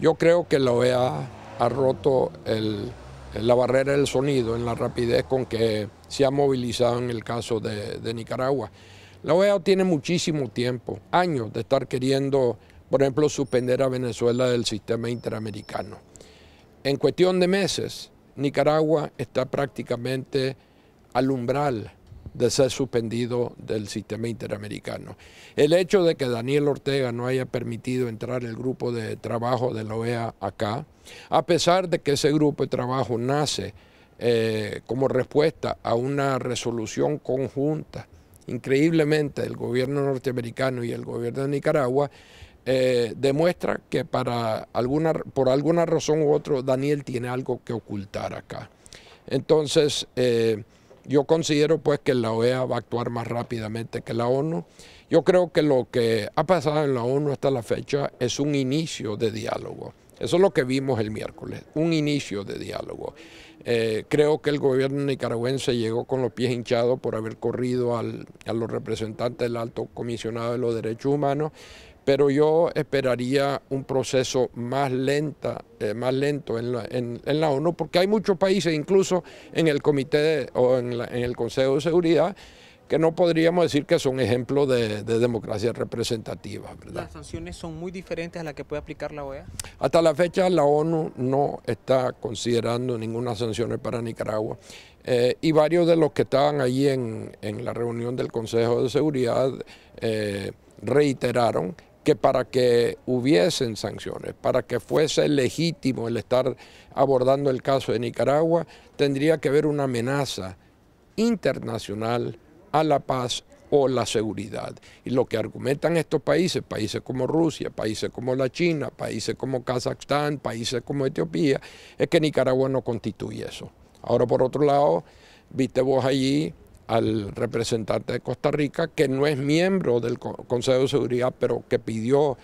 Yo creo que la OEA ha roto la barrera del sonido en la rapidez con que se ha movilizado en el caso de Nicaragua. La OEA tiene muchísimo tiempo, años de estar queriendo, por ejemplo, suspender a Venezuela del sistema interamericano. En cuestión de meses, Nicaragua está prácticamente al umbral de ser suspendido del sistema interamericano. El hecho de que Daniel Ortega no haya permitido entrar el grupo de trabajo de la OEA acá, a pesar de que ese grupo de trabajo nace eh, como respuesta a una resolución conjunta, increíblemente del gobierno norteamericano y el gobierno de Nicaragua, eh, demuestra que para alguna, por alguna razón u otro Daniel tiene algo que ocultar acá. Entonces, eh, yo considero pues que la OEA va a actuar más rápidamente que la ONU. Yo creo que lo que ha pasado en la ONU hasta la fecha es un inicio de diálogo. Eso es lo que vimos el miércoles, un inicio de diálogo. Eh, creo que el gobierno nicaragüense llegó con los pies hinchados por haber corrido al, a los representantes del alto comisionado de los derechos humanos, pero yo esperaría un proceso más, eh, más lento en la, ONU, porque hay muchos países, incluso en el Comité o en el Consejo de Seguridad, que no podríamos decir que son ejemplos de, de, democracia representativa. ¿Las sanciones son muy diferentes a las que puede aplicar la OEA? Hasta la fecha la ONU no está considerando ninguna sanción para Nicaragua. Eh, y varios de los que estaban allí en, la reunión del Consejo de Seguridad eh, reiteraron que para que hubiesen sanciones, para que fuese legítimo el estar abordando el caso de Nicaragua, tendría que haber una amenaza internacional a la paz o la seguridad. Y lo que argumentan estos países, países como Rusia, países como la China, países como Kazajstán, países como Etiopía, es que Nicaragua no constituye eso. Ahora, por otro lado, viste vos allí al representante de Costa Rica, que no es miembro del Consejo de Seguridad, pero que pidió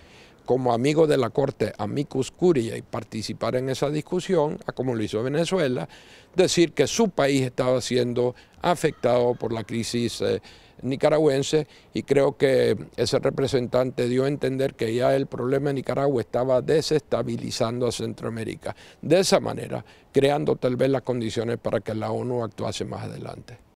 como amigo de la Corte, amicus Curia y participar en esa discusión, como lo hizo Venezuela, decir que su país estaba siendo afectado por la crisis eh, nicaragüense y creo que ese representante dio a entender que ya el problema en Nicaragua estaba desestabilizando a Centroamérica. De esa manera, creando tal vez las condiciones para que la ONU actuase más adelante.